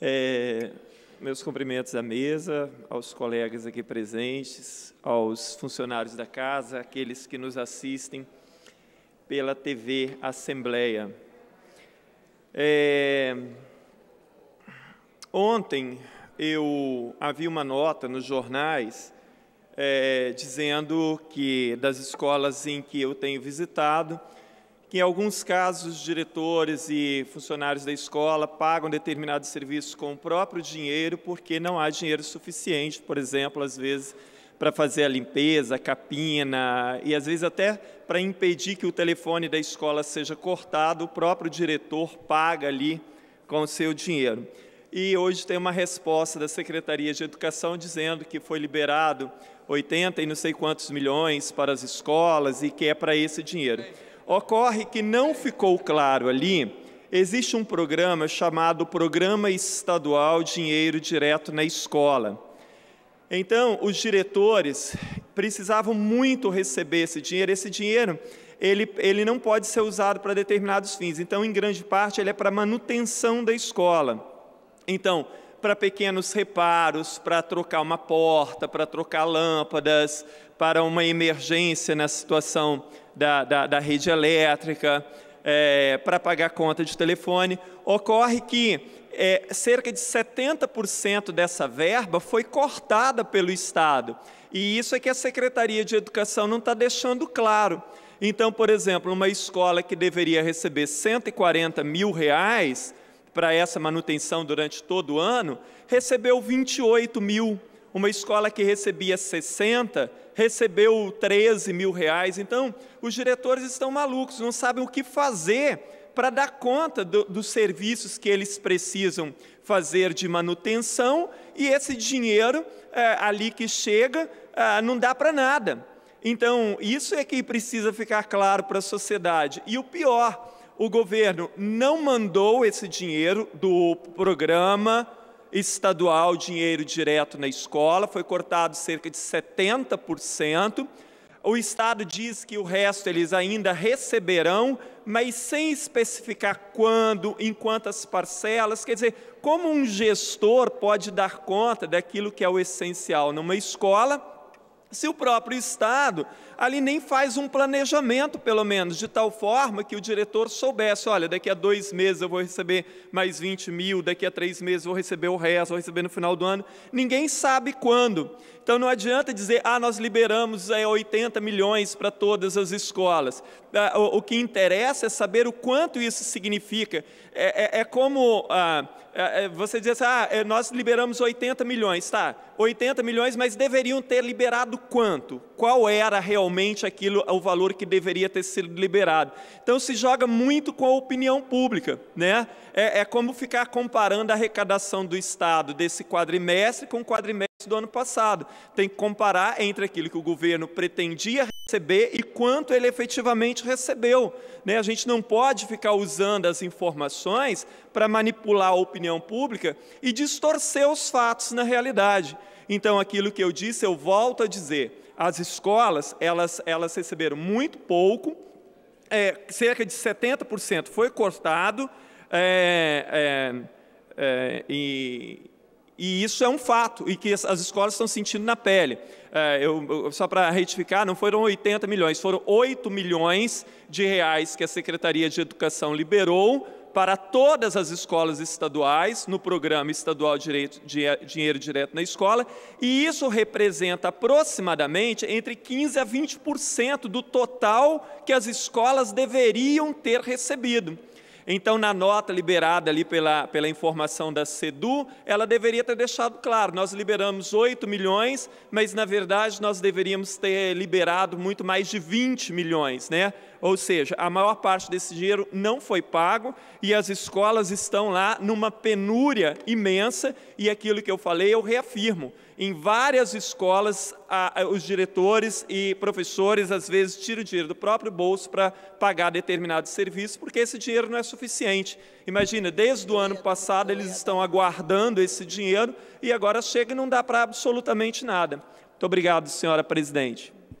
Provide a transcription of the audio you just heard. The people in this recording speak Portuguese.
É, meus cumprimentos à mesa, aos colegas aqui presentes, aos funcionários da casa, aqueles que nos assistem pela TV Assembleia. É, ontem eu havia uma nota nos jornais é, dizendo que das escolas em que eu tenho visitado, em alguns casos, diretores e funcionários da escola pagam determinados serviços com o próprio dinheiro, porque não há dinheiro suficiente, por exemplo, às vezes, para fazer a limpeza, a capina, e às vezes até para impedir que o telefone da escola seja cortado, o próprio diretor paga ali com o seu dinheiro. E hoje tem uma resposta da Secretaria de Educação dizendo que foi liberado 80 e não sei quantos milhões para as escolas e que é para esse dinheiro. Ocorre que não ficou claro ali, existe um programa chamado Programa Estadual Dinheiro Direto na Escola. Então, os diretores precisavam muito receber esse dinheiro. Esse dinheiro ele, ele não pode ser usado para determinados fins. Então, em grande parte, ele é para manutenção da escola. Então, para pequenos reparos, para trocar uma porta, para trocar lâmpadas, para uma emergência na situação da, da, da rede elétrica, é, para pagar conta de telefone. Ocorre que é, cerca de 70% dessa verba foi cortada pelo Estado. E isso é que a Secretaria de Educação não está deixando claro. Então, por exemplo, uma escola que deveria receber 140 mil reais para essa manutenção durante todo o ano, recebeu 28 mil. Uma escola que recebia 60 recebeu 13 mil reais. Então, os diretores estão malucos, não sabem o que fazer para dar conta do, dos serviços que eles precisam fazer de manutenção e esse dinheiro é, ali que chega é, não dá para nada. Então, isso é que precisa ficar claro para a sociedade. E o pior, o governo não mandou esse dinheiro do programa estadual Dinheiro Direto na Escola, foi cortado cerca de 70%. O Estado diz que o resto eles ainda receberão, mas sem especificar quando, em quantas parcelas. Quer dizer, como um gestor pode dar conta daquilo que é o essencial numa escola se o próprio Estado ali nem faz um planejamento, pelo menos, de tal forma que o diretor soubesse, olha, daqui a dois meses eu vou receber mais 20 mil, daqui a três meses eu vou receber o resto, vou receber no final do ano. Ninguém sabe quando. Então não adianta dizer, ah, nós liberamos é, 80 milhões para todas as escolas. Ah, o, que interessa é saber o quanto isso significa. É, é, é como. Ah, é, é, você diz assim, ah, é, nós liberamos 80 milhões, tá? 80 milhões, mas deveriam ter liberado quanto? Qual era realmente aquilo, o valor que deveria ter sido liberado? Então se joga muito com a opinião pública, né? É, é como ficar comparando a arrecadação do Estado desse quadrimestre com o quadrimestre do ano passado. Tem que comparar entre aquilo que o governo pretendia receber e quanto ele efetivamente recebeu. Né? A gente não pode ficar usando as informações para manipular a opinião pública e distorcer os fatos na realidade. Então, aquilo que eu disse, eu volto a dizer. As escolas, elas, elas receberam muito pouco, é, cerca de 70% foi cortado, é, é, é, e e isso é um fato, e que as escolas estão sentindo na pele. É, eu, só para retificar, não foram 80 milhões, foram 8 milhões de reais que a Secretaria de Educação liberou para todas as escolas estaduais, no programa estadual Direito, Dinheiro Direto na Escola, e isso representa aproximadamente entre 15% a 20% do total que as escolas deveriam ter recebido. Então, na nota liberada ali pela, pela informação da SEDU, ela deveria ter deixado claro: nós liberamos 8 milhões, mas na verdade nós deveríamos ter liberado muito mais de 20 milhões, né? Ou seja, a maior parte desse dinheiro não foi pago e as escolas estão lá numa penúria imensa. E aquilo que eu falei, eu reafirmo: em várias escolas, a, a, os diretores e professores, às vezes, tiram dinheiro do próprio bolso para pagar determinados serviços, porque esse dinheiro não é suficiente. Imagina, desde o ano passado, eles estão aguardando esse dinheiro e agora chega e não dá para absolutamente nada. Muito obrigado, senhora presidente.